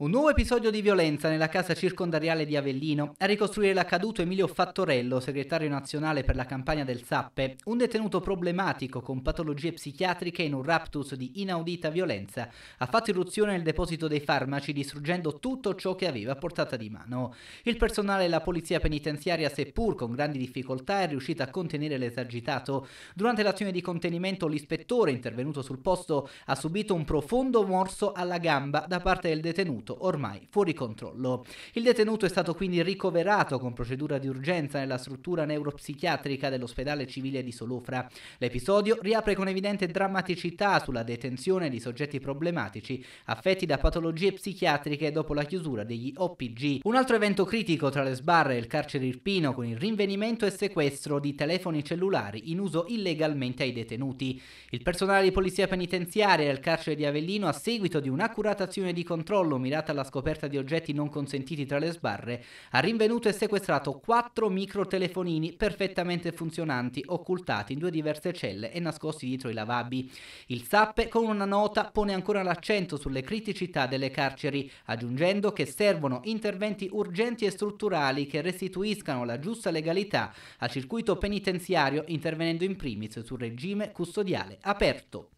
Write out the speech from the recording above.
Un nuovo episodio di violenza nella casa circondariale di Avellino. A ricostruire l'accaduto Emilio Fattorello, segretario nazionale per la campagna del Sappe, un detenuto problematico con patologie psichiatriche in un raptus di inaudita violenza, ha fatto irruzione nel deposito dei farmaci distruggendo tutto ciò che aveva a portata di mano. Il personale della polizia penitenziaria, seppur con grandi difficoltà, è riuscito a contenere l'esagitato. Durante l'azione di contenimento l'ispettore intervenuto sul posto ha subito un profondo morso alla gamba da parte del detenuto detenuto ormai fuori controllo. Il detenuto è stato quindi ricoverato con procedura di urgenza nella struttura neuropsichiatrica dell'ospedale civile di Solofra. L'episodio riapre con evidente drammaticità sulla detenzione di soggetti problematici affetti da patologie psichiatriche dopo la chiusura degli OPG. Un altro evento critico tra le sbarre e il carcere irpino con il rinvenimento e sequestro di telefoni cellulari in uso illegalmente ai detenuti. Il personale di polizia penitenziaria del carcere di Avellino a seguito di un'accurata azione di controllo mirata dedicata alla scoperta di oggetti non consentiti tra le sbarre, ha rinvenuto e sequestrato quattro microtelefonini perfettamente funzionanti, occultati in due diverse celle e nascosti dietro i lavabi. Il Sappe, con una nota, pone ancora l'accento sulle criticità delle carceri, aggiungendo che servono interventi urgenti e strutturali che restituiscano la giusta legalità al circuito penitenziario, intervenendo in primis sul regime custodiale aperto.